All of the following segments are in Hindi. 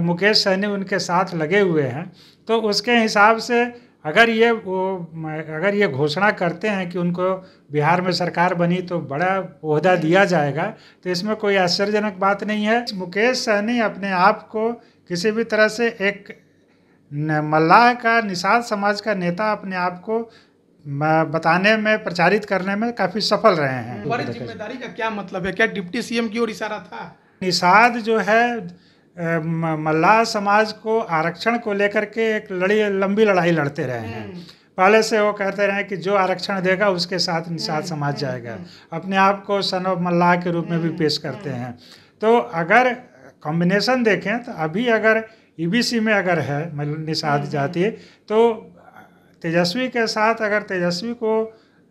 मुकेश सहनी उनके साथ लगे हुए हैं तो उसके हिसाब से अगर ये वो अगर ये घोषणा करते हैं कि उनको बिहार में सरकार बनी तो बड़ा ओहदा दिया जाएगा तो इसमें कोई आश्चर्यजनक बात नहीं है मुकेश सहनी अपने आप को किसी भी तरह से एक मल्लाह का निषाद समाज का नेता अपने आप को बताने में प्रचारित करने में काफ़ी सफल रहे हैं जिम्मेदारी का क्या मतलब है क्या डिप्टी सीएम की ओर इशारा था निषाद जो है मल्लाह समाज को आरक्षण को लेकर के एक लड़ी लंबी लड़ाई लड़ते रहे हैं हम्म। पहले से वो कहते रहे कि जो आरक्षण देगा उसके साथ निषाद हम्म, समाज हम्म, जाएगा अपने आप को सन ऑफ मल्लाह के रूप में भी पेश करते हैं तो अगर कॉम्बिनेशन देखें तो अभी अगर ईबीसी e में अगर है निषाद जाति तो तेजस्वी के साथ अगर तेजस्वी को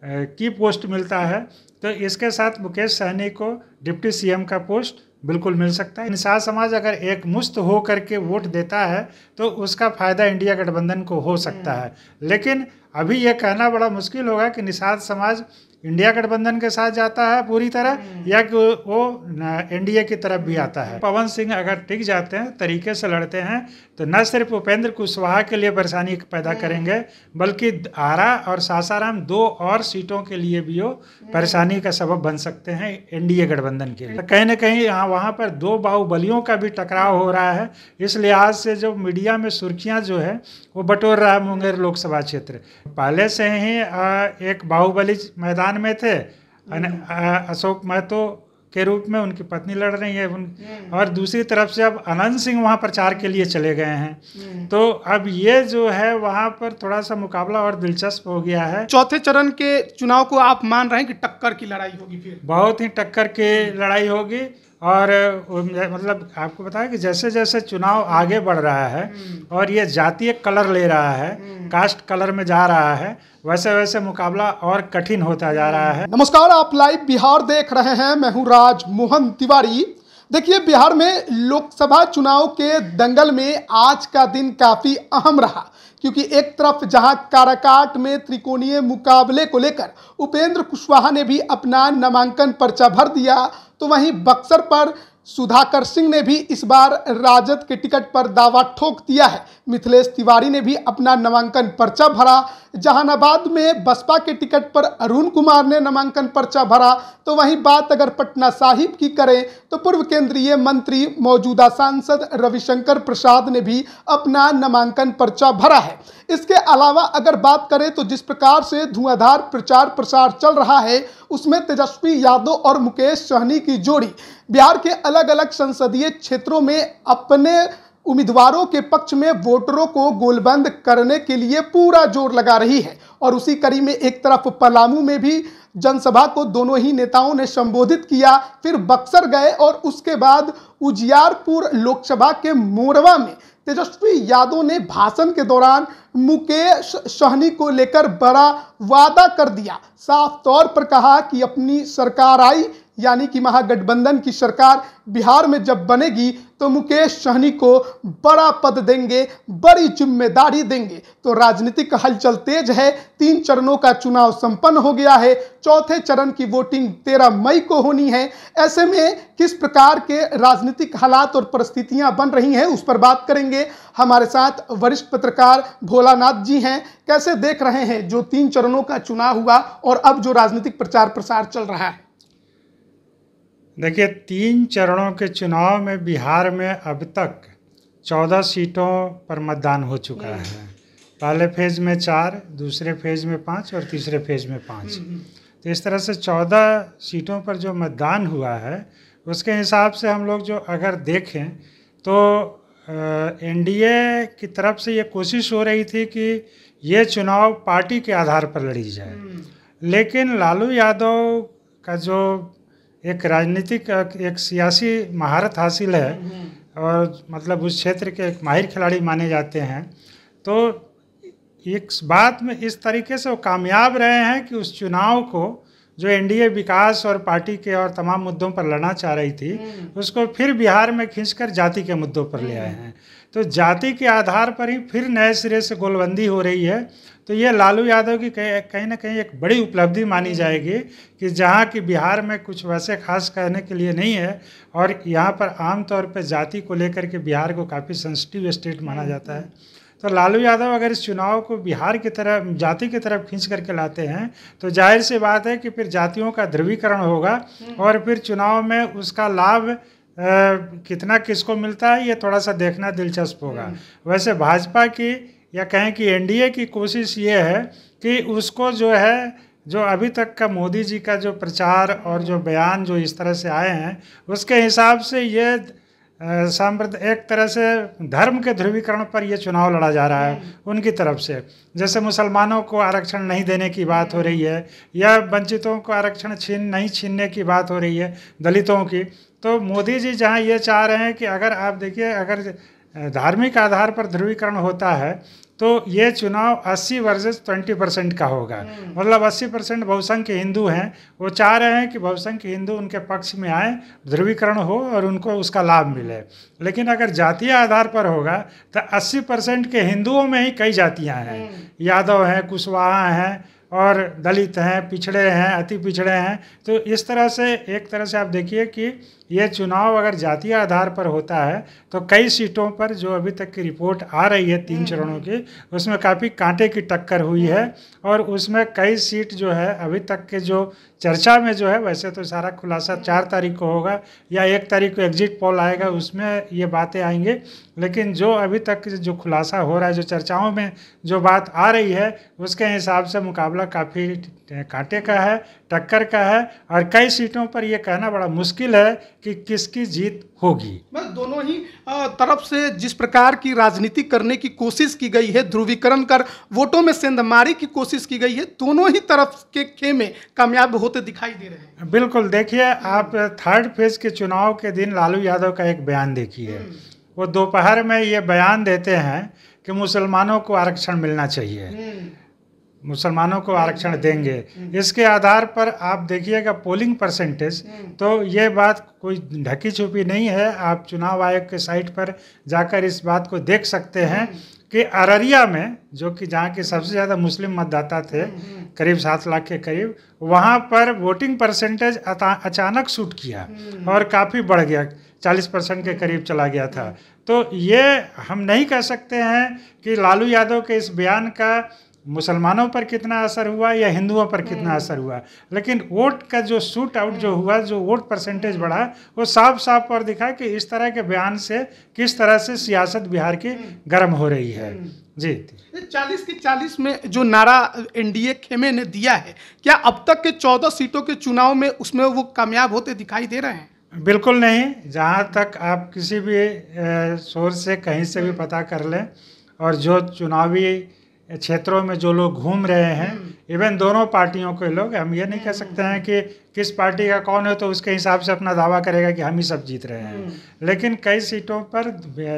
की पोस्ट मिलता है तो इसके साथ मुकेश सहनी को डिप्टी सीएम का पोस्ट बिल्कुल मिल सकता है इंसान समाज अगर एक मुश्त हो करके वोट देता है तो उसका फायदा इंडिया गठबंधन को हो सकता हम्म। है लेकिन अभी यह कहना बड़ा मुश्किल होगा कि निषाद समाज इंडिया गठबंधन के साथ जाता है पूरी तरह हम्म। या कि वो एनडीए की तरफ भी आता है पवन सिंह अगर टिक जाते हैं तरीके से लड़ते हैं तो न सिर्फ उपेंद्र कुशवाहा के लिए परेशानी पैदा हम्म। करेंगे बल्कि आरा और सासाराम दो और सीटों के लिए भी वो हम्म। परेशानी का सबब बन सकते हैं एनडीए गठबंधन के लिए तो कहीं ना कहीं यहाँ वहाँ पर दो बाहुबलियों का भी टकराव हो रहा है इस लिहाज से जो मीडिया में सुर्खियाँ जो है वो बटोर रहा है मुंगेर लोकसभा क्षेत्र पहले से ही एक बाहुबली मैदान मैदान में थे हम्म। अशोक महतो के रूप में उनकी पत्नी लड़ रही है उन हम्म। और दूसरी तरफ से अब अनंत सिंह वहाँ प्रचार के लिए चले गए हैं हम्म। तो अब ये जो है वहाँ पर थोड़ा सा मुकाबला और दिलचस्प हो गया है चौथे चरण के चुनाव को आप मान रहे हैं कि टक्कर की लड़ाई होगी फिर बहुत ही टक्कर की लड़ाई होगी और मतलब आपको बताया कि जैसे जैसे चुनाव आगे बढ़ रहा है हम्म। और ये जातीय कलर ले रहा है हम्म। कास्ट कलर में जा रहा है वैसे वैसे मुकाबला और कठिन होता जा रहा है नमस्कार आप लाइव बिहार देख रहे हैं मैं हूँ राज मोहन तिवारी देखिए बिहार में लोकसभा चुनाव के दंगल में आज का दिन काफ़ी अहम रहा क्योंकि एक तरफ जहां काराकाट में त्रिकोणीय मुकाबले को लेकर उपेंद्र कुशवाहा ने भी अपना नामांकन पर्चा भर दिया तो वहीं बक्सर पर सुधाकर सिंह ने भी इस बार राजद के टिकट पर दावा ठोक दिया है मिथिलेश तिवारी ने भी अपना नामांकन पर्चा भरा जहानाबाद में बसपा के टिकट पर अरुण कुमार ने नामांकन पर्चा भरा तो वहीं बात अगर पटना साहिब की करें तो पूर्व केंद्रीय मंत्री मौजूदा सांसद रविशंकर प्रसाद ने भी अपना नामांकन पर्चा भरा है इसके अलावा अगर बात करें तो जिस प्रकार से धुआंधार प्रचार प्रसार चल रहा है उसमें तेजस्वी यादव और मुकेश सहनी की जोड़ी बिहार के अलग अलग संसदीय क्षेत्रों में अपने उम्मीदवारों के पक्ष में वोटरों को गोलबंद करने के लिए पूरा जोर लगा रही है और उसी कड़ी में एक तरफ पलामू में भी जनसभा को दोनों ही नेताओं ने संबोधित किया फिर बक्सर गए और उसके बाद उजियारपुर लोकसभा के मोरवा में तेजस्वी यादव ने भाषण के दौरान मुकेश सहनी को लेकर बड़ा वादा कर दिया साफ तौर पर कहा कि अपनी सरकार आई यानी कि महागठबंधन की सरकार बिहार में जब बनेगी तो मुकेश सहनी को बड़ा पद देंगे बड़ी जिम्मेदारी देंगे तो राजनीतिक हलचल तेज है तीन चरणों का चुनाव संपन्न हो गया है चौथे चरण की वोटिंग तेरह मई को होनी है ऐसे में किस प्रकार के राजनीतिक हालात और परिस्थितियां बन रही हैं उस पर बात करेंगे हमारे साथ वरिष्ठ पत्रकार भोलानाथ जी हैं कैसे देख रहे हैं जो तीन चरणों का चुनाव हुआ और अब जो राजनीतिक प्रचार प्रसार चल रहा है देखिए तीन चरणों के चुनाव में बिहार में अब तक चौदह सीटों पर मतदान हो चुका हम्म। है पहले फेज में चार दूसरे फेज में पाँच और तीसरे फेज में पाँच हम्म, हम्म। तो इस तरह से चौदह सीटों पर जो मतदान हुआ है उसके हिसाब से हम लोग जो अगर देखें तो एनडीए की तरफ से ये कोशिश हो रही थी कि ये चुनाव पार्टी के आधार पर लड़ी जाए लेकिन लालू यादव का जो एक राजनीतिक एक सियासी महारत हासिल है और मतलब उस क्षेत्र के एक माहिर खिलाड़ी माने जाते हैं तो एक बात में इस तरीके से वो कामयाब रहे हैं कि उस चुनाव को जो एनडीए विकास और पार्टी के और तमाम मुद्दों पर लड़ना चाह रही थी उसको फिर बिहार में खींचकर जाति के मुद्दों पर ले आए हैं तो जाति के आधार पर ही फिर नए सिरे से गोलबंदी हो रही है तो ये लालू यादव की कहीं ना कहीं एक बड़ी उपलब्धि मानी जाएगी कि जहाँ की बिहार में कुछ वैसे खास कहने के लिए नहीं है और यहाँ पर आमतौर पर जाति को लेकर के बिहार को काफ़ी सेंसिटिव स्टेट माना जाता है तो लालू यादव अगर इस चुनाव को बिहार की तरफ जाति की तरफ खींच करके लाते हैं तो जाहिर सी बात है कि फिर जातियों का ध्रुवीकरण होगा और फिर चुनाव में उसका लाभ कितना किसको मिलता है ये थोड़ा सा देखना दिलचस्प होगा हम्म। वैसे भाजपा की या कहें कि एनडीए की कोशिश ये है कि उसको जो है जो अभी तक का मोदी जी का जो प्रचार और जो बयान जो इस तरह से आए हैं उसके हिसाब से ये साम्रद एक तरह से धर्म के ध्रुवीकरण पर यह चुनाव लड़ा जा रहा है हम्म। उनकी तरफ से जैसे मुसलमानों को आरक्षण नहीं देने की बात हो रही है या वंचितों को आरक्षण छीन नहीं छीनने की बात हो रही है दलितों की तो मोदी जी जहाँ ये चाह रहे हैं कि अगर आप देखिए अगर धार्मिक आधार पर ध्रुवीकरण होता है तो ये चुनाव 80 वर्सेस 20 परसेंट का होगा हम्म। मतलब 80 परसेंट बहुसंख्य हिंदू हैं वो चाह रहे हैं कि बहुसंख्य हिंदू उनके पक्ष में आए ध्रुवीकरण हो और उनको उसका लाभ मिले लेकिन अगर जातीय आधार पर होगा तो 80 परसेंट के हिंदुओं में ही कई जातियां हैं हम्म। यादव हैं कुशवाहा हैं और दलित हैं पिछड़े हैं अति पिछड़े हैं तो इस तरह से एक तरह से आप देखिए कि ये चुनाव अगर जातीय आधार पर होता है तो कई सीटों पर जो अभी तक की रिपोर्ट आ रही है तीन हम्म। चरणों की उसमें काफ़ी कांटे की टक्कर हुई है हम्म। और उसमें कई सीट जो है अभी तक के जो चर्चा में जो है वैसे तो सारा खुलासा हम्म। चार तारीख को होगा या एक तारीख को एग्जिट पोल आएगा उसमें ये बातें आएंगे लेकिन जो अभी तक जो खुलासा हो रहा है जो चर्चाओं में जो बात आ रही है उसके हिसाब से मुकाबला काफ़ी कांटे का है टक्कर का है और कई सीटों पर यह कहना बड़ा मुश्किल है कि किसकी जीत होगी मैं दोनों ही तरफ से जिस प्रकार की राजनीति करने की कोशिश की गई है ध्रुवीकरण कर वोटों में सेंधमारी की कोशिश की गई है दोनों ही तरफ के खेमे कामयाब होते दिखाई दे रहे हैं बिल्कुल देखिए आप थर्ड फेज के चुनाव के दिन लालू यादव का एक बयान देखिए हम्म। वो दोपहर में ये बयान देते हैं कि मुसलमानों को आरक्षण मिलना चाहिए हम्म। मुसलमानों को आरक्षण देंगे इसके आधार पर आप देखिएगा पोलिंग परसेंटेज तो ये बात कोई ढकी छुपी नहीं है आप चुनाव आयोग के साइट पर जाकर इस बात को देख सकते हैं कि अररिया में जो कि जहाँ के सबसे ज़्यादा मुस्लिम मतदाता थे करीब सात लाख के करीब वहाँ पर वोटिंग परसेंटेज अचानक शूट किया और काफ़ी बढ़ गया चालीस परसेंट के करीब चला गया था तो ये हम नहीं कह सकते हैं कि लालू यादव के इस बयान का मुसलमानों पर कितना असर हुआ या हिंदुओं पर कितना हम्म। असर हुआ लेकिन वोट का जो शूट आउट जो हुआ जो वोट परसेंटेज बढ़ा वो साफ साफ पर दिखा कि इस तरह के बयान से किस तरह से सियासत बिहार की हम्म। गर्म हो रही है हम्म। जी चालीस के चालीस में जो नारा एनडीए खेमे ने दिया है क्या अब तक के चौदह सीटों के चुनाव में उसमें वो कामयाब होते दिखाई दे रहे हैं बिल्कुल नहीं जहाँ तक आप किसी भी सोर्स से कहीं से भी पता कर लें और जो चुनावी क्षेत्रों में जो लोग घूम रहे हैं हम्म। इवन दोनों पार्टियों के लोग हम ये नहीं कह हम्म। सकते हैं कि किस पार्टी का कौन है तो उसके हिसाब से अपना दावा करेगा कि हम ही सब जीत रहे हैं हम्म। लेकिन कई सीटों पर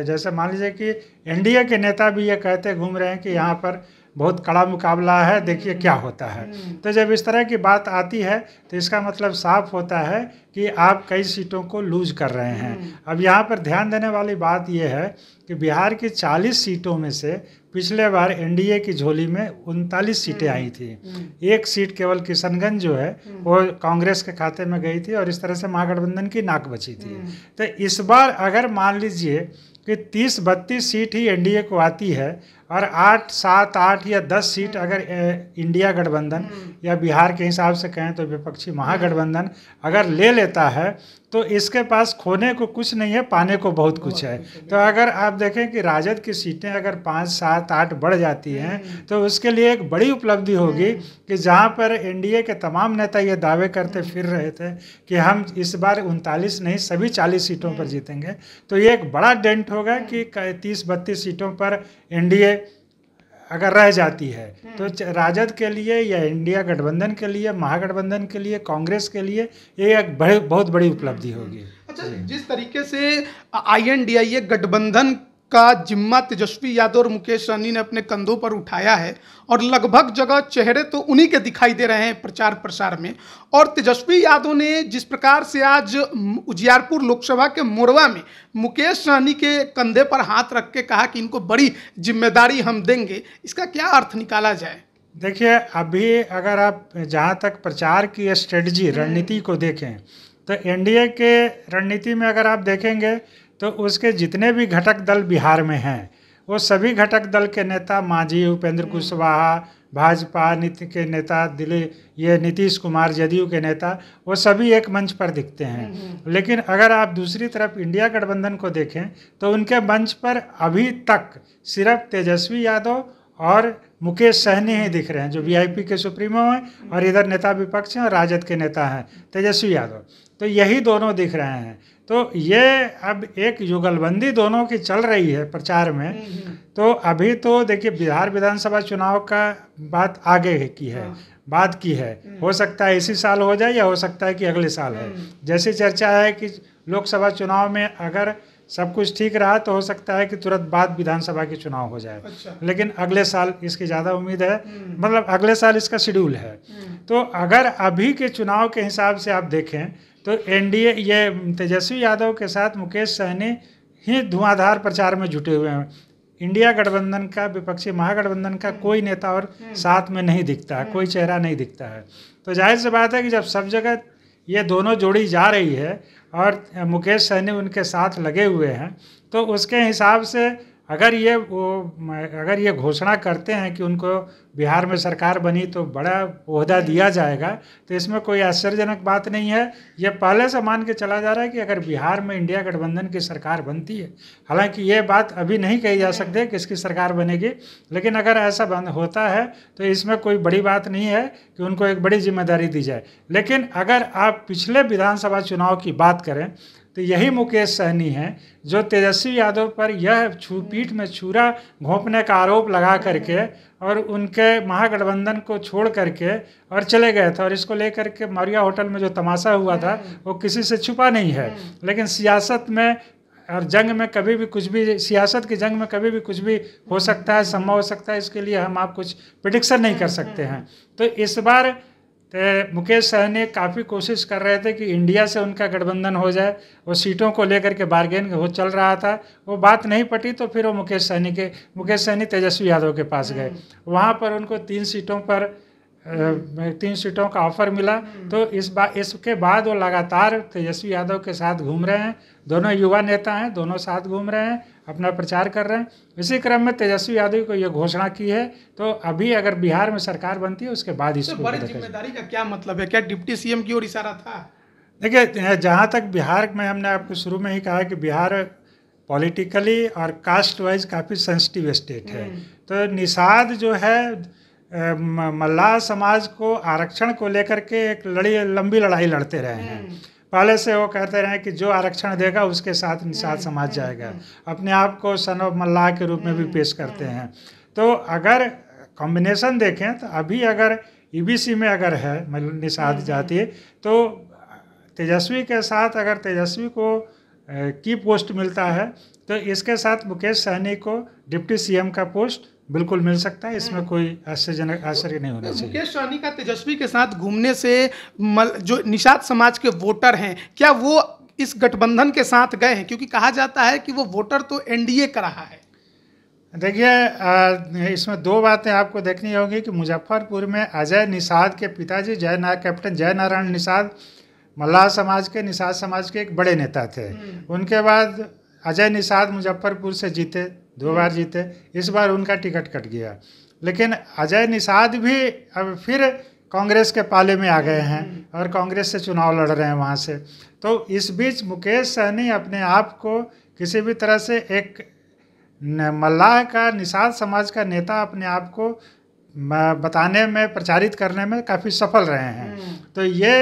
जैसे मान लीजिए कि एनडीए के नेता भी ये कहते घूम रहे हैं कि यहाँ पर बहुत कड़ा मुकाबला है देखिए क्या होता है हम्म। तो जब इस तरह की बात आती है तो इसका मतलब साफ होता है कि आप कई सीटों को लूज कर रहे हैं हम्म। अब यहाँ पर ध्यान देने वाली बात यह है कि बिहार की 40 सीटों में से पिछले बार एनडीए की झोली में उनतालीस सीटें हम्म। आई थी एक सीट केवल किशनगंज जो है वो कांग्रेस के खाते में गई थी और इस तरह से महागठबंधन की नाक बची थी तो इस बार अगर मान लीजिए कि तीस बत्तीस सीट ही एनडीए को आती है और आठ सात आठ या दस सीट अगर ए, इंडिया गठबंधन हम्म। या बिहार के हिसाब से कहें तो विपक्षी महागठबंधन अगर ले लेता है तो इसके पास खोने को कुछ नहीं है पाने को बहुत कुछ है तो अगर आप देखें कि राजद की सीटें अगर पाँच सात आठ बढ़ जाती हैं हम्म। तो उसके लिए एक बड़ी उपलब्धि होगी हम्म। कि जहाँ पर एनडीए के तमाम नेता ये दावे करते फिर रहे थे कि हम इस बार उनतालीस नहीं सभी चालीस सीटों पर जीतेंगे तो ये एक बड़ा डेंट होगा कि तीस बत्तीस सीटों पर एन अगर रह जाती है हम्म। तो राजद के लिए या इंडिया गठबंधन के लिए महागठबंधन के लिए कांग्रेस के लिए ये एक बहुत बड़ी उपलब्धि होगी अच्छा जिस तरीके से आई एन डी आई ए गठबंधन का जिम्मा तेजस्वी यादव और मुकेश सहनी ने अपने कंधों पर उठाया है और लगभग जगह चेहरे तो उन्हीं के दिखाई दे रहे हैं प्रचार प्रसार में और तेजस्वी यादव ने जिस प्रकार से आज उजियारपुर लोकसभा के मोरवा में मुकेश सहनी के कंधे पर हाथ रख के कहा कि इनको बड़ी जिम्मेदारी हम देंगे इसका क्या अर्थ निकाला जाए देखिए अभी अगर आप जहाँ तक प्रचार की स्ट्रेटजी रणनीति को देखें तो एनडीए के रणनीति में अगर आप देखेंगे तो उसके जितने भी घटक दल बिहार में हैं वो सभी घटक दल के नेता मांझी उपेंद्र कुशवाहा भाजपा नीति के नेता दिल्ली ये नीतीश कुमार जदयू के नेता वो सभी एक मंच पर दिखते हैं लेकिन अगर आप दूसरी तरफ इंडिया गठबंधन को देखें तो उनके मंच पर अभी तक सिर्फ तेजस्वी यादव और मुकेश सहनी ही दिख रहे हैं जो वीआईपी के सुप्रीमो हैं और इधर नेता विपक्ष हैं और राजद के नेता हैं तेजस्वी यादव तो यही दोनों दिख रहे हैं तो ये अब एक युगलबंदी दोनों की चल रही है प्रचार में हम्म, हम्म। तो अभी तो देखिए बिहार विधानसभा चुनाव का बात आगे की है हाँ। बात की है हम्म। हो सकता है इसी साल हो जाए या हो सकता है कि अगले साल है जैसी चर्चा है कि लोकसभा चुनाव में अगर सब कुछ ठीक रहा तो हो सकता है कि तुरंत बाद विधानसभा के चुनाव हो जाए अच्छा। लेकिन अगले साल इसकी ज़्यादा उम्मीद है मतलब अगले साल इसका शेड्यूल है तो अगर अभी के चुनाव के हिसाब से आप देखें तो एनडीए ये तेजस्वी यादव के साथ मुकेश सहनी ही धुआंधार प्रचार में जुटे हुए हैं इंडिया गठबंधन का विपक्षी महागठबंधन का कोई नेता और हम्म। साथ में नहीं दिखता है हम्म। कोई चेहरा नहीं दिखता है तो जाहिर सी बात है कि जब सब जगह ये दोनों जोड़ी जा रही है और मुकेश सहनी उनके साथ लगे हुए हैं तो उसके हिसाब से अगर ये वो अगर ये घोषणा करते हैं कि उनको बिहार में सरकार बनी तो बड़ा ओहदा दिया जाएगा तो इसमें कोई आश्चर्यजनक बात नहीं है ये पहले से मान के चला जा रहा है कि अगर बिहार में इंडिया गठबंधन की सरकार बनती है हालांकि ये बात अभी नहीं कही जा सकती किसकी कि इसकी सरकार बनेगी लेकिन अगर ऐसा बन होता है तो इसमें कोई बड़ी बात नहीं है कि उनको एक बड़ी जिम्मेदारी दी जाए लेकिन अगर आप पिछले विधानसभा चुनाव की बात करें तो यही मुकेश सहनी है जो तेजस्वी यादव पर यह छू पीठ में छुरा घोंपने का आरोप लगा करके और उनके महागठबंधन को छोड़ करके और चले गए थे और इसको लेकर के मौर्या होटल में जो तमाशा हुआ था वो किसी से छुपा नहीं है लेकिन सियासत में और जंग में कभी भी कुछ भी सियासत की जंग में कभी भी कुछ भी हो सकता है संभव हो सकता है इसके लिए हम आप कुछ प्रडिक्शन नहीं कर सकते हैं तो इस बार तो मुकेश सहनी काफ़ी कोशिश कर रहे थे कि इंडिया से उनका गठबंधन हो जाए वो सीटों को लेकर के बार्गेन हो चल रहा था वो बात नहीं पटी तो फिर वो मुकेश सहनी के मुकेश सहनी तेजस्वी यादव के पास गए हम्म। वहाँ पर उनको तीन सीटों पर तीन सीटों का ऑफर मिला हम्म। तो इस बा इसके बाद वो लगातार तेजस्वी यादव के साथ घूम रहे हैं दोनों युवा नेता हैं दोनों साथ घूम रहे हैं अपना प्रचार कर रहे हैं इसी क्रम में तेजस्वी यादव को यह घोषणा की है तो अभी अगर बिहार में सरकार बनती है उसके बाद तो इसको बड़ी जिम्मेदारी का क्या मतलब है क्या डिप्टी सीएम की ओर इशारा था देखिए जहाँ तक बिहार में हमने आपको शुरू में ही कहा कि बिहार पॉलिटिकली और कास्ट वाइज काफ़ी सेंसिटिव स्टेट है हम्म। तो निषाद जो है मल्लाह समाज को आरक्षण को लेकर के एक लड़ी लंबी लड़ाई लड़ते रहे हैं हम्म। पहले से वो कहते रहे कि जो आरक्षण देगा उसके साथ निषाद समाज जाएगा अपने आप को सन ऑफ मल्लाह के रूप में भी पेश करते हैं तो अगर कॉम्बिनेशन देखें तो अभी अगर ईबीसी e में अगर है निषाद जाति तो तेजस्वी के साथ अगर तेजस्वी को की पोस्ट मिलता है तो इसके साथ मुकेश सहनी को डिप्टी सीएम का पोस्ट बिल्कुल मिल सकता है इसमें हम्म। कोई आश्चर्यजनक आश्चर्य नहीं होना तो चाहिए मुकेश सहनी का तेजस्वी के साथ घूमने से मल, जो निषाद समाज के वोटर हैं क्या वो इस गठबंधन के साथ गए हैं क्योंकि कहा जाता है कि वो वोटर तो एनडीए का रहा है देखिए इसमें दो बातें आपको देखनी होगी कि मुजफ्फरपुर में अजय निषाद के पिताजी जय कैप्टन जय नारायण निषाद मल्लाह समाज के निषाद समाज के एक बड़े नेता थे हम्म। उनके बाद अजय निषाद मुजफ्फरपुर से जीते दो हम्म। बार जीते इस बार उनका टिकट कट गया लेकिन अजय निषाद भी अब फिर कांग्रेस के पाले में आ गए हैं हम्म। और कांग्रेस से चुनाव लड़ रहे हैं वहाँ से तो इस बीच मुकेश सहनी अपने आप को किसी भी तरह से एक मल्लाह का निषाद समाज का नेता अपने आप को बताने में प्रचारित करने में काफ़ी सफल रहे हैं तो ये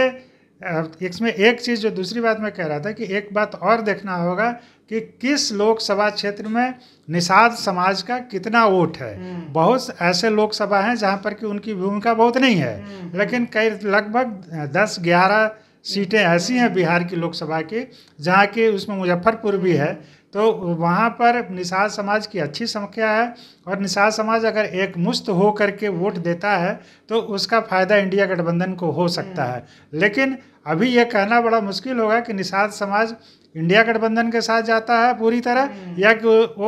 इसमें एक चीज़ जो दूसरी बात मैं कह रहा था कि एक बात और देखना होगा कि किस लोकसभा क्षेत्र में निषाद समाज का कितना वोट है हम्म। बहुत ऐसे लोकसभा हैं जहां पर कि उनकी भूमिका बहुत नहीं है हम्म। लेकिन कई लगभग दस ग्यारह सीटें ऐसी हैं बिहार की लोकसभा की जहाँ की उसमें मुजफ्फरपुर भी है तो वहाँ पर निषाद समाज की अच्छी संख्या है और निषाद समाज अगर एक मुस्त हो करके वोट देता है तो उसका फ़ायदा इंडिया गठबंधन को हो सकता हम्म। है लेकिन अभी यह कहना बड़ा मुश्किल होगा कि निषाद समाज इंडिया गठबंधन के साथ जाता है पूरी तरह हम्म। या कि वो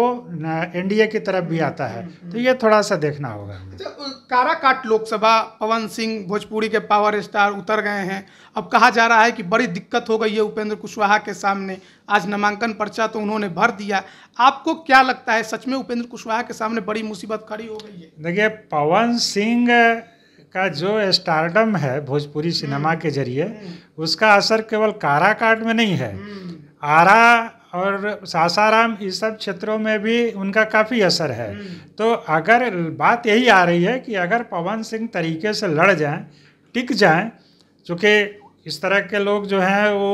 एनडीए की तरफ भी आता है हम्म। तो ये थोड़ा सा देखना होगा तो काराकाट लोकसभा पवन सिंह भोजपुरी के पावर स्टार उतर गए हैं अब कहा जा रहा है कि बड़ी दिक्कत हो गई है उपेंद्र कुशवाहा के सामने आज नामांकन पर्चा तो उन्होंने भर दिया आपको क्या लगता है सच में उपेंद्र कुशवाहा के सामने बड़ी मुसीबत खड़ी हो गई है देखिए पवन सिंह का जो स्टारडम है भोजपुरी सिनेमा के जरिए उसका असर केवल काराकाट में नहीं है आरा और सासाराम इस सब क्षेत्रों में भी उनका काफ़ी असर है तो अगर बात यही आ रही है कि अगर पवन सिंह तरीके से लड़ जाएं टिक जाएं चूँकि इस तरह के लोग जो हैं वो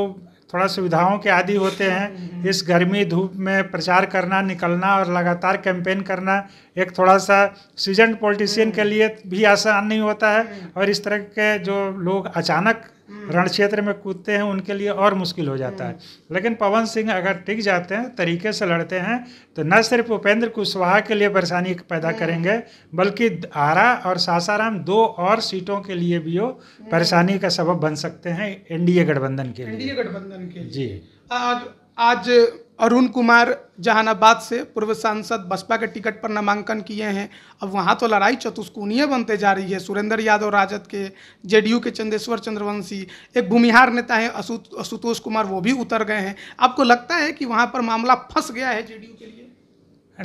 थोड़ा सुविधाओं के आदि होते हैं इस गर्मी धूप में प्रचार करना निकलना और लगातार कैंपेन करना एक थोड़ा सा सीजन पॉलिटिशियन के लिए भी आसान नहीं होता है और इस तरह के जो लोग अचानक हम्म। रण क्षेत्र में कूदते हैं उनके लिए और मुश्किल हो जाता है हम्म। लेकिन पवन सिंह अगर टिक जाते हैं तरीके से लड़ते हैं तो न सिर्फ उपेंद्र कुशवाहा के लिए परेशानी पैदा हम्म। करेंगे बल्कि आरा और सासाराम दो और सीटों के लिए भी वो परेशानी का सबब बन सकते हैं एनडीए गठबंधन के लिए एनडीए गठबंधन के लिए जी आज आज अरुण कुमार जहानाबाद से पूर्व सांसद बसपा के टिकट पर नामांकन किए हैं अब वहाँ तो लड़ाई चतुष्कोणीय बनते जा रही है सुरेंद्र यादव राजद के जेडीयू के चंदेश्वर चंद्रवंशी एक भूमिहार नेता हैं असुत आशुतोष कुमार वो भी उतर गए हैं आपको लगता है कि वहाँ पर मामला फंस गया है जेडीयू के लिए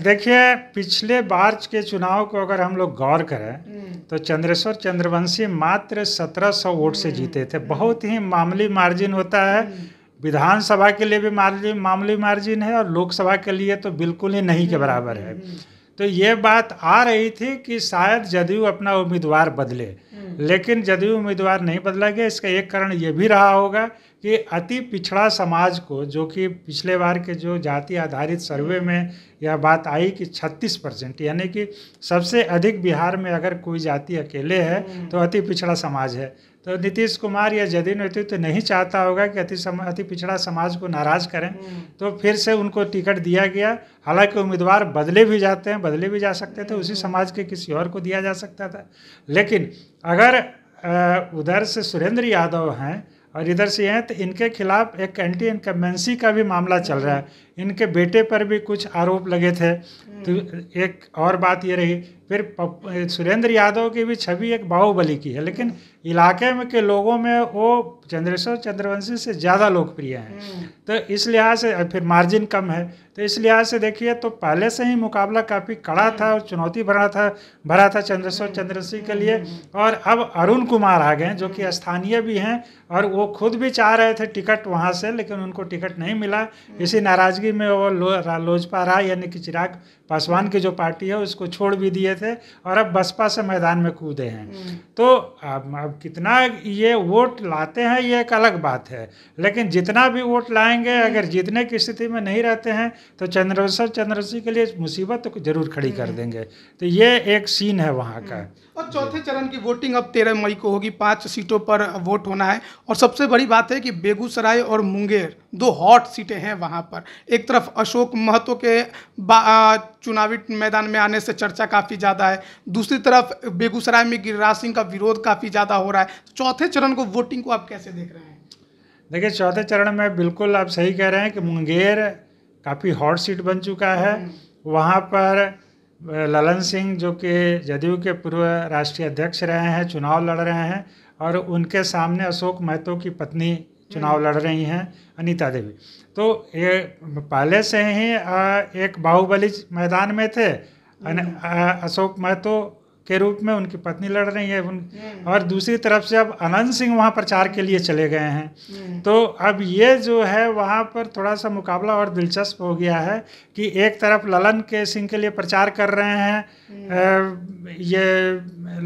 देखिए पिछले मार्च के चुनाव को अगर हम लोग गौर करें हम्म। तो चंद्रेश्वर चंद्रवंशी मात्र 1700 वोट से हम्म। जीते थे हम्म। बहुत ही मामूली मार्जिन होता है विधानसभा के लिए भी मार्जिन मामूली मार्जिन है और लोकसभा के लिए तो बिल्कुल ही नहीं के बराबर है तो ये बात आ रही थी कि शायद जदयू अपना उम्मीदवार बदले हम्म। लेकिन जदयू उम्मीदवार नहीं बदला गया इसका एक कारण ये भी रहा होगा कि अति पिछड़ा समाज को जो कि पिछले बार के जो जाति आधारित सर्वे में यह बात आई कि 36 परसेंट यानी कि सबसे अधिक बिहार में अगर कोई जाति अकेले है हम्म। तो अति पिछड़ा समाज है तो नीतीश कुमार या जदयू नेतृत्व तो नहीं चाहता होगा कि अति सम अति पिछड़ा समाज को नाराज करें हम्म। तो फिर से उनको टिकट दिया गया हालांकि उम्मीदवार बदले भी जाते हैं बदले भी जा सकते थे उसी हम्म। समाज के किसी और को दिया जा सकता था लेकिन अगर उधर से सुरेंद्र यादव हैं और इधर से हैं तो इनके खिलाफ एक एंटी इनकमेंसी का भी मामला चल रहा है इनके बेटे पर भी कुछ आरोप लगे थे तो एक और बात ये रही फिर सुरेंद्र यादव की भी छवि एक बाहुबली की है लेकिन इलाके में के लोगों में वो चंद्रेश्वर चंद्रवंशी से ज़्यादा लोकप्रिय हैं हम्म। तो इस लिहाज से फिर मार्जिन कम है तो इस लिहाज से देखिए तो पहले से ही मुकाबला काफ़ी कड़ा था और चुनौती भरा था भरा था चंद्रेश्वर हम्म। चंद्रवंशी के लिए हम्म। और अब अरुण कुमार आ गए जो कि स्थानीय भी हैं और वो खुद भी चाह रहे थे टिकट वहाँ से लेकिन उनको टिकट नहीं मिला इसी नाराज़गी में वो लोजपा राय यानी कि चिराग पासवान की जो पार्टी है उसको छोड़ भी दिए थे और अब बसपा से मैदान में कूदे हैं तो अब, अब कितना ये वोट लाते हैं हैं ये एक अलग बात है लेकिन जितना भी वोट लाएंगे हम्म। अगर जीतने की स्थिति में नहीं रहते हैं तो चंद्रशेखर चंद्रशी के लिए मुसीबत तो जरूर खड़ी कर हम्म। देंगे तो ये एक सीन है वहाँ का हम्म। और चौथे चरण की वोटिंग अब तेरह मई को होगी पाँच सीटों पर वोट होना है और सबसे बड़ी बात है कि बेगूसराय और मुंगेर दो हॉट सीटें हैं वहाँ पर एक तरफ अशोक महतो के चुनावी मैदान में आने से चर्चा काफ़ी ज़्यादा है दूसरी तरफ बेगूसराय में गिरिराज सिंह का विरोध काफ़ी ज़्यादा हो रहा है चौथे चरण को वोटिंग को आप कैसे देख रहे हैं देखिए चौथे चरण में बिल्कुल आप सही कह रहे हैं कि मुंगेर काफ़ी हॉट सीट बन चुका है हम्म। वहाँ पर ललन सिंह जो कि जदयू के पूर्व राष्ट्रीय अध्यक्ष रहे हैं चुनाव लड़ रहे हैं और उनके सामने अशोक महतो की पत्नी चुनाव लड़ रही हैं अनीता देवी तो ये पहले से ही एक बाहुबली मैदान में थे हम्म। अशोक महतो के रूप में उनकी पत्नी लड़ रही है उन हम्म। और दूसरी तरफ से अब अनंत सिंह वहाँ प्रचार के लिए चले गए हैं हम्म। तो अब ये जो है वहाँ पर थोड़ा सा मुकाबला और दिलचस्प हो गया है कि एक तरफ ललन के सिंह के लिए प्रचार कर रहे हैं हम्म। ये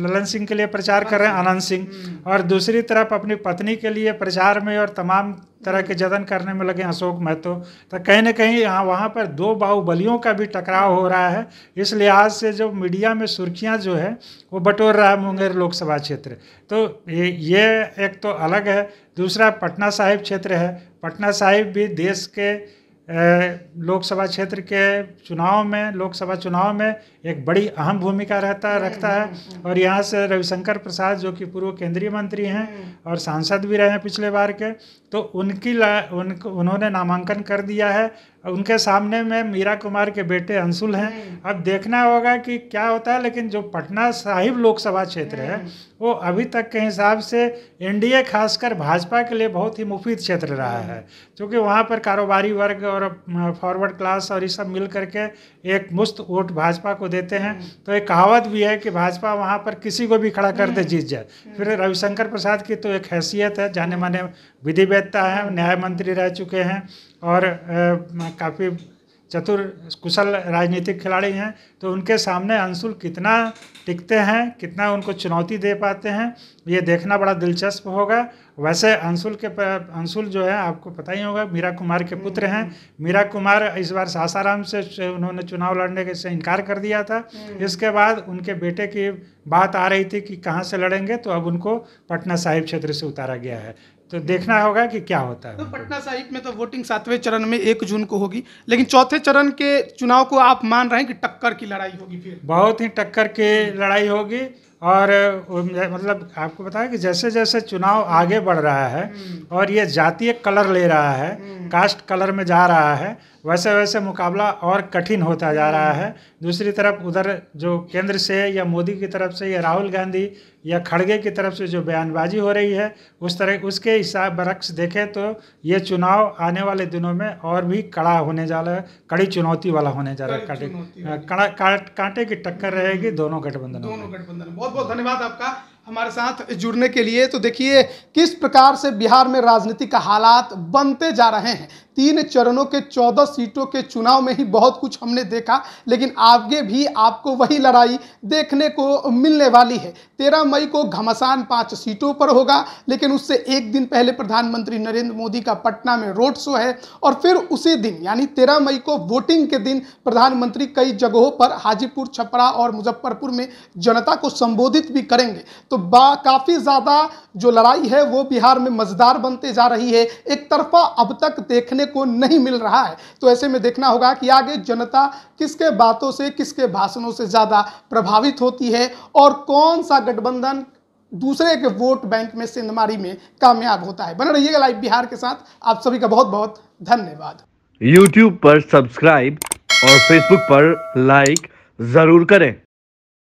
ललन सिंह के लिए प्रचार कर रहे हैं अनंत सिंह और दूसरी तरफ अपनी पत्नी के लिए प्रचार में और तमाम तरह के जतन करने में लगे अशोक महतो तो कहीं ना कहीं यहाँ वहाँ पर दो बाहुबलियों का भी टकराव हो रहा है इस लिहाज से जो मीडिया में सुर्खियाँ जो है वो बटोर रहा है मुंगेर लोकसभा क्षेत्र तो ये ये एक तो अलग है दूसरा पटना साहिब क्षेत्र है पटना साहिब भी देश के लोकसभा क्षेत्र के चुनाव में लोकसभा चुनाव में एक बड़ी अहम भूमिका रहता हम्म, रखता है हम्म, हम्म। और यहाँ से रविशंकर प्रसाद जो कि पूर्व केंद्रीय मंत्री हैं और सांसद भी रहे हैं पिछले बार के तो उनकी उन उन्होंने नामांकन कर दिया है उनके सामने में मीरा कुमार के बेटे अंशुल हैं हम्म। अब देखना होगा कि क्या होता है लेकिन जो पटना साहिब लोकसभा क्षेत्र है हम्म। वो अभी तक के हिसाब से एनडीए खासकर भाजपा के लिए बहुत ही मुफीद क्षेत्र रहा है हम्म। क्योंकि वहाँ पर कारोबारी वर्ग और फॉरवर्ड क्लास और ये सब मिल करके एक मुश्त वोट भाजपा को देते हैं तो एक कहावत भी है कि भाजपा वहाँ पर किसी को भी खड़ा कर दे जीत जाए फिर रविशंकर प्रसाद की तो एक हैसियत है जाने माने विधिवेदता है न्याय मंत्री रह चुके हैं और काफ़ी चतुर कुशल राजनीतिक खिलाड़ी हैं तो उनके सामने अंशुल कितना टिकते हैं कितना उनको चुनौती दे पाते हैं ये देखना बड़ा दिलचस्प होगा वैसे अंशुल के अंशुल जो है आपको पता ही होगा मीरा कुमार के पुत्र हैं मीरा कुमार इस बार सासाराम से उन्होंने चुनाव लड़ने के से इनकार कर दिया था हम्म। इसके बाद उनके बेटे की बात आ रही थी कि कहाँ से लड़ेंगे तो अब उनको पटना साहिब क्षेत्र से उतारा गया है तो देखना होगा कि क्या होता है तो पटना साहिब में तो वोटिंग सातवें चरण में एक जून को होगी लेकिन चौथे चरण के चुनाव को आप मान रहे हैं कि टक्कर की लड़ाई होगी फिर बहुत ही टक्कर की लड़ाई होगी और मतलब आपको बताया कि जैसे जैसे चुनाव आगे बढ़ रहा है हम्म। और ये जातीय कलर ले रहा है हम्म। कास्ट कलर में जा रहा है वैसे वैसे मुकाबला और कठिन होता जा रहा है हम्म। दूसरी तरफ उधर जो केंद्र से या मोदी की तरफ से या राहुल गांधी या खड़गे की तरफ से जो बयानबाजी हो रही है उस तरह उसके हिसाब बरक्स देखें तो ये चुनाव आने वाले दिनों में और भी कड़ा होने जा रहा है कड़ी चुनौती वाला होने जा रहा है कांटे हाँ, कांटे की टक्कर रहेगी दोनों गठबंधन दोनों गठबंधन बहुत बहुत धन्यवाद आपका हमारे साथ जुड़ने के लिए तो देखिए किस प्रकार से बिहार में राजनीति का हालात बनते जा रहे हैं तीन चरणों के चौदह सीटों के चुनाव में ही बहुत कुछ हमने देखा लेकिन आगे भी आपको वही लड़ाई देखने को मिलने वाली है तेरह मई को घमासान पांच सीटों पर होगा लेकिन उससे एक दिन पहले प्रधानमंत्री नरेंद्र मोदी का पटना में रोड शो है और फिर उसी दिन यानी तेरह मई को वोटिंग के दिन प्रधानमंत्री कई जगहों पर हाजीपुर छपरा और मुजफ्फरपुर में जनता को संबोधित भी करेंगे तो काफ़ी ज़्यादा जो लड़ाई है वो बिहार में मजेदार बनते जा रही है एक तरफा अब तक देखने को नहीं मिल रहा है तो ऐसे में देखना होगा कि आगे जनता किसके बातों से किसके भाषणों से ज़्यादा प्रभावित होती है और कौन सा गठबंधन दूसरे के वोट बैंक में सिंधमारी में कामयाब होता है बने रहिएगा लाइव बिहार के साथ आप सभी का बहुत बहुत धन्यवाद यूट्यूब पर सब्सक्राइब और फेसबुक पर लाइक जरूर करें